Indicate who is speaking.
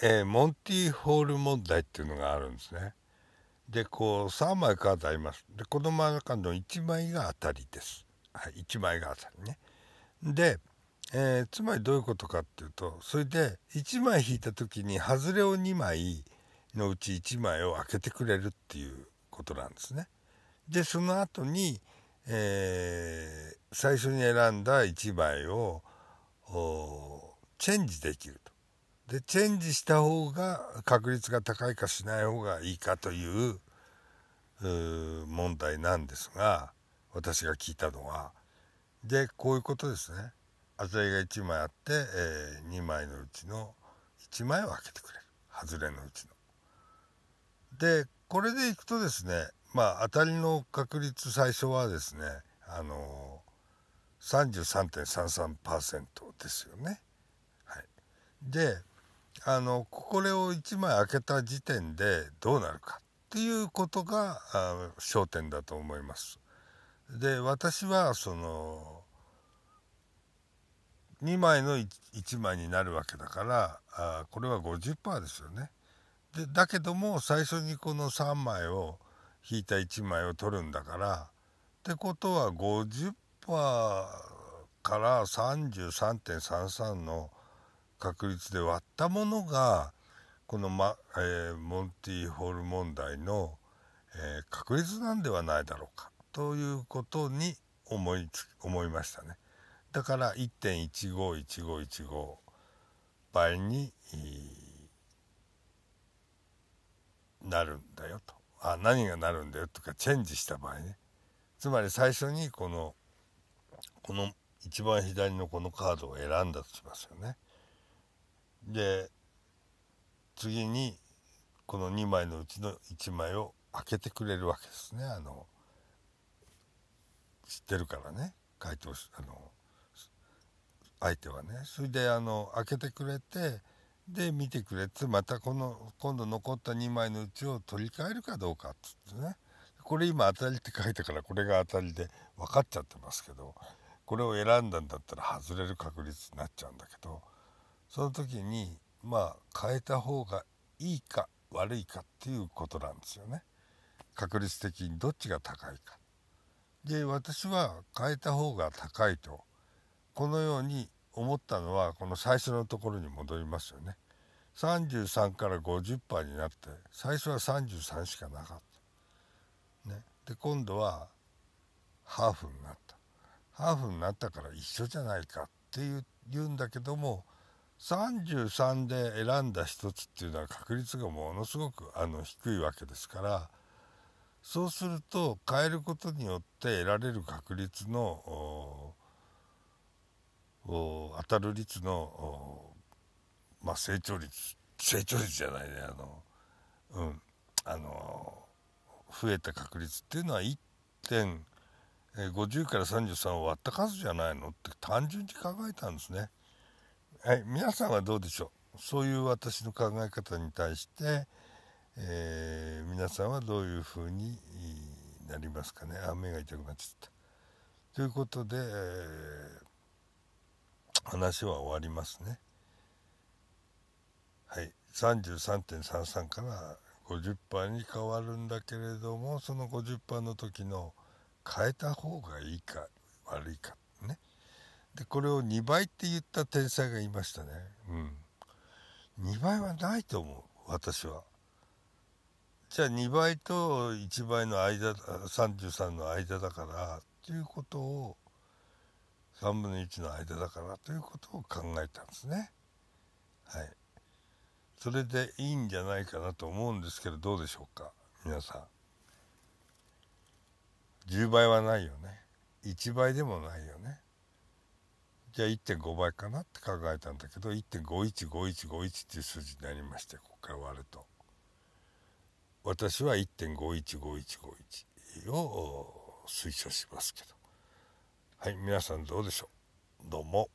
Speaker 1: えー、モンティホール問題っていうのがあるんですね。でこう3枚カードあります。でこの中の1枚が当たりです。はい、1枚が当たりね。で、えー、つまりどういうことかっていうとそれで1枚引いた時に外れを2枚のうち1枚を開けてくれるっていうことなんですね。でその後に、えー、最初に選んだ1枚をチェンジできると。でチェンジした方が確率が高いかしない方がいいかという問題なんですが私が聞いたのはでこういうことですね鮮やが1枚あって、えー、2枚のうちの1枚を開けてくれる外れのうちの。でこれでいくとですねまあ当たりの確率最初はですねあのー、33.33%ですよね。はい、であのこれを1枚開けた時点でどうなるかっていうことが焦点だと思います。で私はその2枚の 1, 1枚になるわけだからあこれは50%ですよね。でだけども最初にこの3枚を引いた1枚を取るんだからってことは50%から33.33 33の確率で割ったものがこのまえー、モンティホール問題の、えー、確率なんではないだろうかということに思いつ思いましたね。だから1.151515倍になるんだよとあ何がなるんだよとかチェンジした場合ねつまり最初にこのこの一番左のこのカードを選んだとしますよね。で次にこの2枚のうちの1枚を開けてくれるわけですねあの知ってるからね回答しあの相手はねそれであの開けてくれてで見てくれてまたこの今度残った2枚のうちを取り替えるかどうかっつってねこれ今当たりって書いてからこれが当たりで分かっちゃってますけどこれを選んだんだったら外れる確率になっちゃうんだけど。その時にまあ変えた方がいいか悪いかっていうことなんですよね確率的にどっちが高いかで私は変えた方が高いとこのように思ったのはこの最初のところに戻りますよね33から50%になって最初は33しかなかった、ね、で今度はハーフになったハーフになったから一緒じゃないかっていう言うんだけども33で選んだ一つっていうのは確率がものすごくあの低いわけですからそうすると変えることによって得られる確率の当たる率のまあ、成長率成長率じゃないねあのうんあの増えた確率っていうのは1.50から33を割った数じゃないのって単純に考えたんですね。はい、皆さんはどうでしょうそういう私の考え方に対して、えー、皆さんはどういうふうになりますかねあ目が痛くなっちゃった。ということで、えー、話は終わりますね。はい、33.33から50%に変わるんだけれどもその50%の時の変えた方がいいか悪いかでこれを2倍って言った天才がいましたねうん2倍はないと思う私はじゃあ2倍と1倍の間33の間だからということを3分の1の間だからということを考えたんですねはいそれでいいんじゃないかなと思うんですけどどうでしょうか皆さん10倍はないよね1倍でもないよねじゃあ1.5倍かなって考えたんだけど1.515151っていう数字になりましてここから割ると私は1.515151を推奨しますけどはい皆さんどうでしょうどうも。